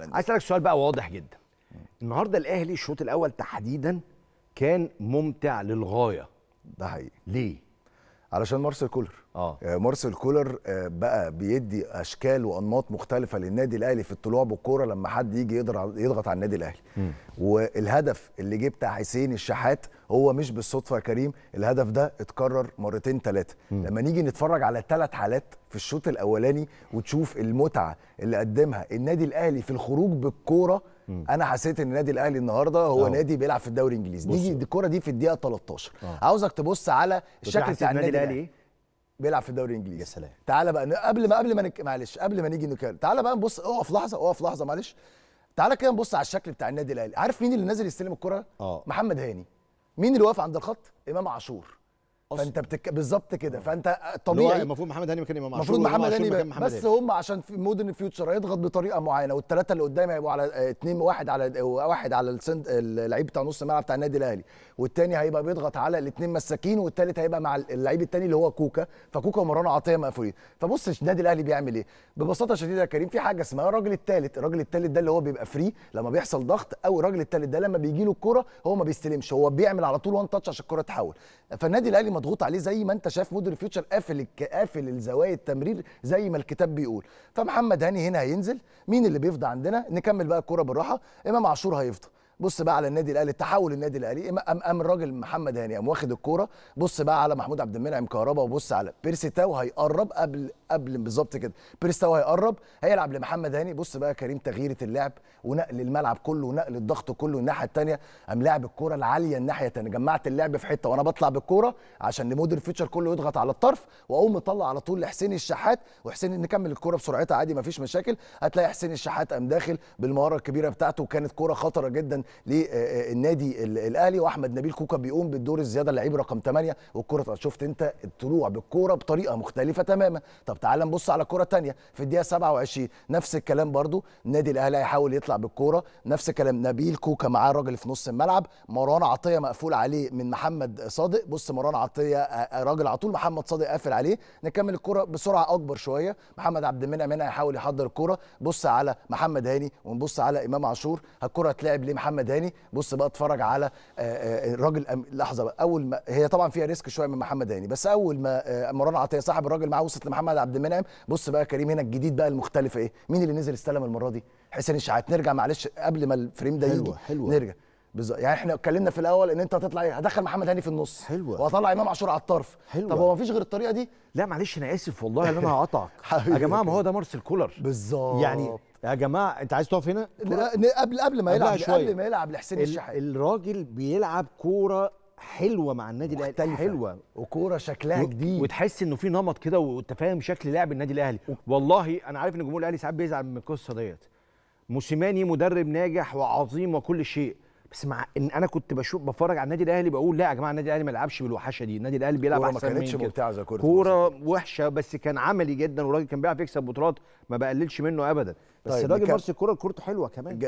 عايز اسالك سؤال بقى واضح جدا النهارده الاهلي الشوط الاول تحديدا كان ممتع للغايه ده حقيقي ليه علشان مارسيل كولر آه. اه مارسيل كولر آه، بقى بيدي اشكال وانماط مختلفه للنادي الاهلي في الطلوع بالكوره لما حد يجي يضغط على النادي الاهلي م. والهدف اللي جه بتاع حسين الشحات هو مش بالصدفه يا كريم الهدف ده اتكرر مرتين ثلاثه لما نيجي نتفرج على ثلاث حالات في الشوط الاولاني وتشوف المتعه اللي قدمها النادي الاهلي في الخروج بالكوره انا حسيت ان النادي الاهلي النهارده هو أوه. نادي بيلعب في الدوري الانجليزي نيجي الكوره دي في الدقيقه 13 أوه. عاوزك تبص على الشكل بتاع النادي الاهلي بيلعب في الدوري الانجليزي يا سلام تعالى بقى قبل ما قبل ما نك... معلش قبل ما نيجي نكمل تعالى بقى نبص اقف لحظه اقف لحظه معلش تعالى كده نبص على الشكل بتاع النادي الاهلي عارف مين اللي نازل يستلم الكره اه محمد هاني مين اللي واقف عند الخط امام عاشور فانت بتك... بالظبط كده آه. فانت طبيعي يعني المفروض محمد هاني مكان امام المفروض محمد هاني مكان محمد بس هم عشان في مودرن فيوتشر هيضغط بطريقه معينه والثلاثه اللي قدام هيبقوا على اثنين آه، واحد على واحد على السند... اللعيب بتاع نص الملعب بتاع النادي الاهلي والثاني هيبقى بيضغط على الاثنين مساكين والثالث هيبقى مع اللعيب الثاني اللي هو كوكا فكوكا ومروان عطيه مقفولين فبص النادي الاهلي بيعمل ايه ببساطه شديده يا كريم في حاجه اسمها الراجل الثالث الراجل الثالث ده اللي هو بيبقى فري لما بيحصل ضغط او الراجل الثالث ده لما بيجي له الكوره هو ما بيستلمش هو بيعمل على طول وان تاتش عشان الكوره تحول فالنادي الاهلي مضغوط عليه زي ما انت شايف مودرن فيوتشر قافل قافل الزوايا التمرير زي ما الكتاب بيقول فمحمد هاني هنا هينزل مين اللي بيفضى عندنا نكمل بقى الكوره بالراحه امام عاشور هيفضى بص بقى على النادي الاهلي تحول النادي الاهلي ام ام الراجل محمد هاني قام واخد الكوره بص بقى على محمود عبد المنعم كهربا وبص على بيرسي تاو هيقرب قبل قبل بالظبط كده بريستاو هيقرب هيلعب لمحمد هاني بص بقى كريم تغييره اللعب ونقل الملعب كله ونقل الضغط كله الناحيه الثانيه قام لاعب الكوره العاليه الناحيه الثانيه جمعت اللعب في حته وانا بطلع بالكوره عشان لمودر فيتشر كله يضغط على الطرف واقوم مطلع على طول لحسين الشحات وحسين نكمل الكوره بسرعتها عادي مفيش مشاكل هتلاقي حسين الشحات قام داخل بالمهاره الكبيره بتاعته وكانت كوره خطره جدا للنادي آه، آه، الاهلي واحمد نبيل كوكا بيقوم بالدور الزياده لعيب رقم 8 والكوره شفت انت الطلوع بالكوره بطريقه مختلفه تماما طب تعال نبص على كره تانية في الدقيقه 27 نفس الكلام برضو النادي الاهلي هيحاول يطلع بالكوره نفس الكلام نبيل كوكا معاه الراجل في نص الملعب مروان عطيه مقفول عليه من محمد صادق بص مروان عطيه آه، آه، راجل على طول محمد صادق قافل عليه نكمل الكوره بسرعه اكبر شويه محمد عبد المنعم هنا هيحاول يحضر الكوره بص على محمد هاني ونبص على امام عاشور الكوره هتلعب لمحمد هاني بص بقى اتفرج على آه، الراجل لحظه بقى اول ما هي طبعا فيها ريسك شويه من محمد هاني بس اول ما مروان عطيه صاحب الراجل معاه وصلت لمحمد عبد عبد المنعم بص بقى كريم هنا الجديد بقى المختلف ايه مين اللي نزل استلم المره دي حسين الشحات نرجع معلش قبل ما الفريم ده يجي حلوة. نرجع بالظبط يعني احنا اتكلمنا في الاول ان انت هتطلع إيه؟ هدخل محمد هاني في النص حلوه وهطلع امام عاشور على الطرف حلوه طب هو مفيش غير الطريقه دي لا معلش انا اسف والله ان انا هقطعك يا جماعه ما هو ده مارسيل كولر بالظبط يعني يا جماعه انت عايز تقف هنا لا قبل قبل ما يلعب قبل ما يلعب لحسين الشحات الراجل بيلعب كوره حلوه مع النادي الاهلي حلوه وكوره شكلها و... جديد وتحس انه في نمط كده وتفاهم شكل لعب النادي الاهلي و... والله انا عارف ان جمهور الاهلي ساعات بيزعل من القصه ديت موسيماني مدرب ناجح وعظيم وكل شيء بس مع ان انا كنت بشوف بفرج على النادي الاهلي بقول لا يا جماعه النادي الاهلي ما لعبش بالوحشه دي النادي الاهلي بيلعب احسن ما كانتش ممتعه زي كوره كوره وحشه بس كان عملي جدا والراجل كان بيعرف يكسب بطولات ما بقللش منه ابدا بس طيب الراجل مارس الكوره كورته حلوه كمان